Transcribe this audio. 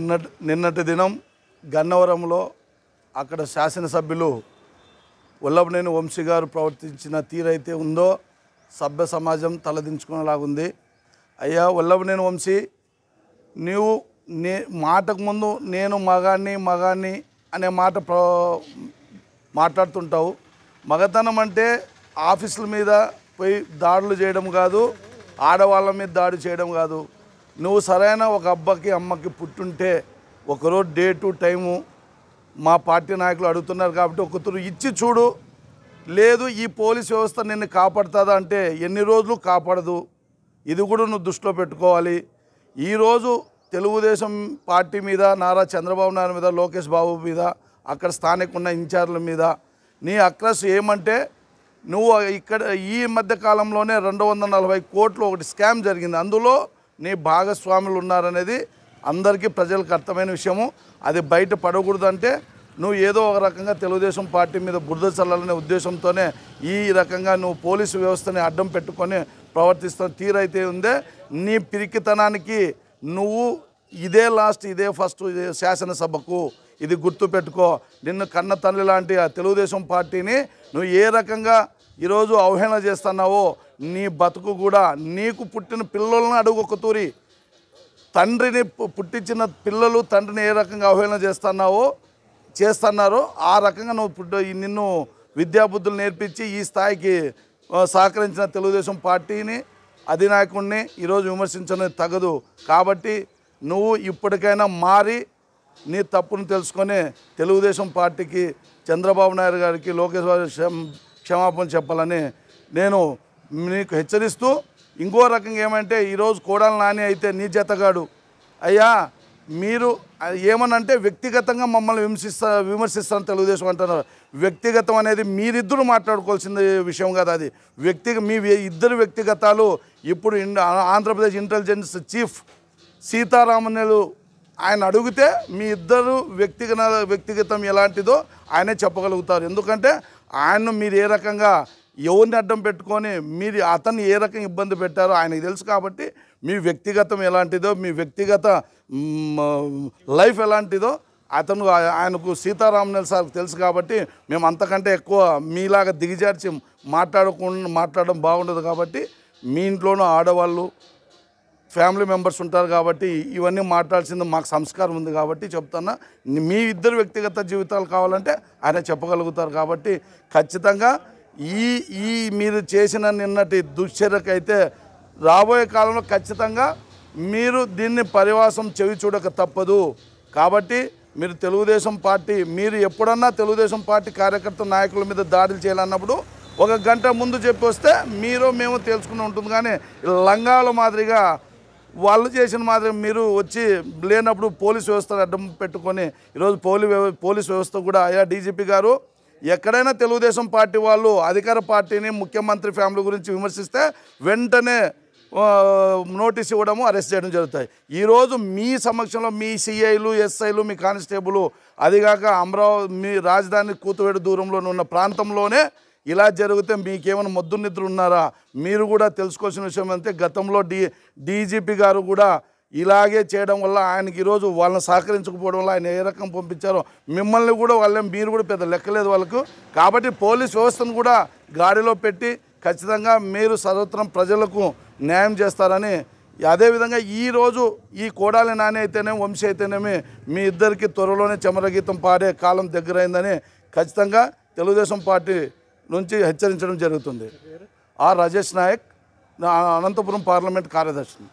నిన్నటి నిన్నటి దినం గన్నవరంలో అక్కడ శాసనసభ్యులు ఉల్లభనేని వంశీ గారు ప్రవర్తించిన తీరైతే ఉందో సభ్య సమాజం తలదించుకునేలాగుంది అయ్యా ఉల్లభనేని వంశీ నీవు నే మాటకు ముందు నేను మగాన్ని మగాన్ని అనే మాట మాట్లాడుతుంటావు మగతనం అంటే ఆఫీసుల మీద పోయి దాడులు చేయడం కాదు ఆడవాళ్ళ మీద దాడి చేయడం కాదు నువ్వు సరైన ఒక అబ్బకి అమ్మకి పుట్టుంటే ఒకరోజు డే టు టైము మా పార్టీ నాయకులు అడుగుతున్నారు కాబట్టి ఒకరు ఇచ్చి చూడు లేదు ఈ పోలీస్ వ్యవస్థ నిన్ను కాపాడుతుందా అంటే ఎన్ని రోజులు కాపాడదు ఇది కూడా నువ్వు దృష్టిలో పెట్టుకోవాలి ఈరోజు తెలుగుదేశం పార్టీ మీద నారా చంద్రబాబు నాయుడు మీద లోకేష్ బాబు మీద అక్కడ స్థానిక ఉన్న ఇన్ఛార్జీల మీద నీ అక్రస్ ఏమంటే నువ్వు ఇక్కడ ఈ మధ్య కాలంలోనే రెండు వందల నలభై కోట్లు ఒకటి స్కామ్ జరిగింది అందులో నీ భాగస్వాములు ఉన్నారనేది అందరికీ ప్రజలకు అర్థమైన విషయము అది బయట పడకూడదంటే నువ్వు ఏదో ఒక రకంగా తెలుగుదేశం పార్టీ మీద బురద చల్లాలనే ఉద్దేశంతోనే ఈ రకంగా నువ్వు పోలీసు వ్యవస్థని అడ్డం పెట్టుకొని ప్రవర్తిస్తున్న తీరైతే ఉందే నీ పిరికితనానికి నువ్వు ఇదే లాస్ట్ ఇదే ఫస్ట్ శాసనసభకు ఇది గుర్తు పెట్టుకో నిన్ను కన్న తల్లి లాంటి తెలుగుదేశం పార్టీని నువ్వు ఏ రకంగా ఈరోజు అవహేళన చేస్తున్నావో నీ బతుకు కూడా నీకు పుట్టిన పిల్లలను అడుగు ఒక తూరి తండ్రిని పుట్టించిన పిల్లలు తండ్రిని ఏ రకంగా అవహేళన చేస్తున్నావో చేస్తున్నారో ఆ రకంగా నువ్వు పుట్ట నిన్ను విద్యాబుద్ధులు నేర్పించి ఈ స్థాయికి సహకరించిన తెలుగుదేశం పార్టీని అధినాయకుడిని ఈరోజు విమర్శించడం తగదు కాబట్టి నువ్వు ఇప్పటికైనా మారి నీ తప్పును తెలుసుకొని తెలుగుదేశం పార్టీకి చంద్రబాబు నాయుడు గారికి లోకేశ్వర క్షమాపణ చెప్పాలని నేను మీకు హెచ్చరిస్తూ ఇంకో రకంగా ఏమంటే ఈరోజు కోడలు నాని అయితే నీ జతగాడు అయ్యా మీరు ఏమనంటే వ్యక్తిగతంగా మమ్మల్ని విమర్శిస్తా విమర్శిస్తారని తెలుగుదేశం అంటున్నారు వ్యక్తిగతం అనేది మీరిద్దరు మాట్లాడుకోవాల్సిన విషయం కదా అది వ్యక్తి మీ ఇద్దరు వ్యక్తిగతాలు ఇప్పుడు ఆంధ్రప్రదేశ్ ఇంటెలిజెన్స్ చీఫ్ సీతారామన్లు ఆయన అడిగితే మీ ఇద్దరు వ్యక్తిగత వ్యక్తిగతం ఎలాంటిదో ఆయనే చెప్పగలుగుతారు ఎందుకంటే ఆయన్ను మీరు ఏ రకంగా ఎవరిని అడ్డం పెట్టుకొని మీరు అతను ఏ రకం ఇబ్బంది పెట్టారో ఆయనకు తెలుసు కాబట్టి మీ వ్యక్తిగతం ఎలాంటిదో మీ వ్యక్తిగత లైఫ్ ఎలాంటిదో అతను ఆయనకు సీతారామనల్ సార్కు తెలుసు కాబట్టి మేము అంతకంటే ఎక్కువ మీలాగా దిగజార్చి మాట్లాడకుండా మాట్లాడడం బాగుండదు కాబట్టి మీ ఇంట్లోనూ ఆడవాళ్ళు ఫ్యామిలీ మెంబర్స్ ఉంటారు కాబట్టి ఇవన్నీ మాట్లాడాల్సింది మాకు సంస్కారం ఉంది కాబట్టి చెప్తున్నా మీ ఇద్దరు వ్యక్తిగత జీవితాలు కావాలంటే ఆయన చెప్పగలుగుతారు కాబట్టి ఖచ్చితంగా ఈ ఈ మీరు చేసిన నిన్నటి దుశ్చర్యకైతే రాబోయే కాలంలో ఖచ్చితంగా మీరు దీన్ని పరివాసం చెవి చూడక తప్పదు కాబట్టి మీరు తెలుగుదేశం పార్టీ మీరు ఎప్పుడన్నా తెలుగుదేశం పార్టీ కార్యకర్త నాయకుల మీద దాడులు చేయాలన్నప్పుడు ఒక గంట ముందు చెప్పి వస్తే మీరు మేము తెలుసుకుని ఉంటుంది కానీ లంగాల మాదిరిగా వాళ్ళు చేసిన మాదిరిగా మీరు వచ్చి లేనప్పుడు పోలీస్ వ్యవస్థను అడ్డం పెట్టుకొని ఈరోజు పోలీ పోలీస్ వ్యవస్థ కూడా అయ్యా డీజీపీ గారు ఎక్కడైనా తెలుగుదేశం పార్టీ వాళ్ళు అధికార పార్టీని ముఖ్యమంత్రి ఫ్యామిలీ గురించి విమర్శిస్తే వెంటనే నోటీస్ ఇవ్వడము అరెస్ట్ చేయడం జరుగుతాయి ఈరోజు మీ సమక్షంలో మీ సిఐలు ఎస్ఐలు మీ కానిస్టేబుల్ అదిగాక అమరావతి మీ రాజధాని కూతువేడు దూరంలో ఉన్న ప్రాంతంలోనే ఇలా జరిగితే మీకేమైనా మొద్దు నిద్ర ఉన్నారా మీరు కూడా తెలుసుకోవాల్సిన విషయం అంటే గతంలో డీ డీజీపీ గారు కూడా ఇలాగే చేయడం వల్ల ఆయనకి ఈరోజు వాళ్ళని సహకరించకపోవడం వల్ల ఆయన ఏ రకం పంపించారో మిమ్మల్ని కూడా వాళ్ళే మీరు కూడా పెద్ద లెక్కలేదు వాళ్ళకు కాబట్టి పోలీస్ వ్యవస్థను కూడా గాడిలో పెట్టి ఖచ్చితంగా మీరు సర్వత్రం ప్రజలకు న్యాయం చేస్తారని అదేవిధంగా ఈరోజు ఈ కోడాలి నాని అయితేనే వంశీ అయితేనేమి మీ ఇద్దరికి త్వరలోనే చమరగీతం పాడే కాలం దగ్గరైందని ఖచ్చితంగా తెలుగుదేశం పార్టీ నుంచి హెచ్చరించడం జరుగుతుంది ఆర్ రాజేష్ నాయక్ అనంతపురం పార్లమెంట్ కార్యదర్శి